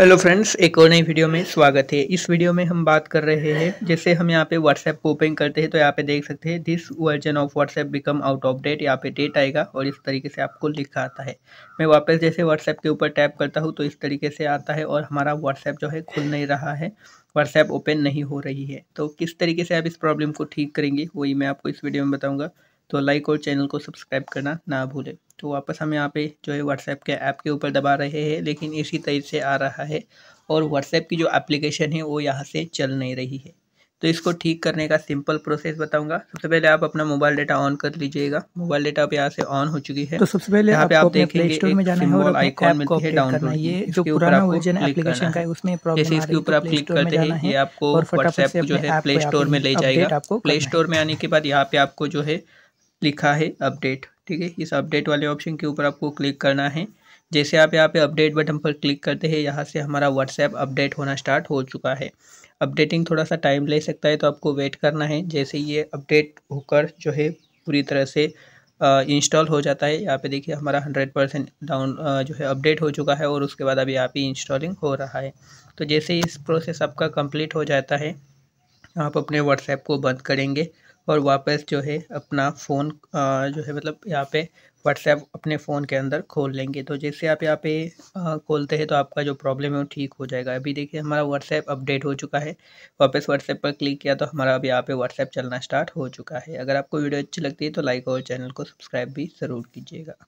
hello friends एक और नई वीडियो में स्वागत है इस वीडियो में हम बात कर रहे हैं जैसे हम यहाँ पे व्हाट्सएप को ओपन करते हैं तो यहाँ पे देख सकते हैं this version of WhatsApp become out of date यहाँ पे डेट आएगा और इस तरीके से आपको लिखा आता है मैं वापस जैसे व्हाट्सएप के ऊपर टैप करता हूँ तो इस तरीके से आता है और हमारा व्हाट्सएप जो है खुल नहीं रहा है व्हाट्सएप ओपन नहीं हो रही है तो किस तरीके से आप इस प्रॉब्लम को ठीक करेंगे वही मैं आपको इस वीडियो में बताऊँगा तो लाइक और चैनल को सब्सक्राइब करना ना भूलें तो वापस हम यहाँ पे जो है व्हाट्सएप के ऐप के ऊपर दबा रहे हैं लेकिन इसी तरीके से आ रहा है और व्हाट्सएप की जो एप्लीकेशन है वो यहाँ से चल नहीं रही है तो इसको ठीक करने का सिंपल प्रोसेस बताऊंगा सबसे पहले आप अपना मोबाइल डाटा ऑन कर लीजिएगा मोबाइल डाटा अब यहाँ से ऑन हो चुकी है तो सबसे पहले यहाँ पे आप देखेंगे आइकॉन डाउनलोड है उसमें इसके ऊपर तो आप क्लिक करते हैं ये आपको व्हाट्सएप जो है प्ले स्टोर में ले जाएगा प्ले स्टोर में आने के बाद यहाँ पे आपको जो है लिखा है अपडेट ठीक है इस अपडेट वाले ऑप्शन के ऊपर आपको क्लिक करना है जैसे आप यहाँ पे अपडेट बटन पर क्लिक करते हैं यहाँ से हमारा व्हाट्सएप अपडेट होना स्टार्ट हो चुका है अपडेटिंग थोड़ा सा टाइम ले सकता है तो आपको वेट करना है जैसे ये अपडेट होकर जो है पूरी तरह से इंस्टॉल हो जाता है यहाँ पे देखिए हमारा हंड्रेड परसेंट डाउन जो है अपडेट हो चुका है और उसके बाद अभी यहाँ पे इंस्टॉलिंग हो रहा है तो जैसे इस प्रोसेस आपका कंप्लीट हो जाता है आप अपने व्हाट्सएप को बंद करेंगे और वापस जो है अपना फ़ोन जो है मतलब यहाँ पे व्हाट्सएप अपने फ़ोन के अंदर खोल लेंगे तो जैसे आप यहाँ पे खोलते हैं तो आपका जो प्रॉब्लम है वो ठीक हो जाएगा अभी देखिए हमारा व्हाट्सएप अपडेट हो चुका है वापस व्हाट्सएप पर क्लिक किया तो हमारा अब यहाँ पे व्हाट्सएप चलना स्टार्ट हो चुका है अगर आपको वीडियो अच्छी लगती है तो लाइक और चैनल को सब्सक्राइब भी ज़रूर कीजिएगा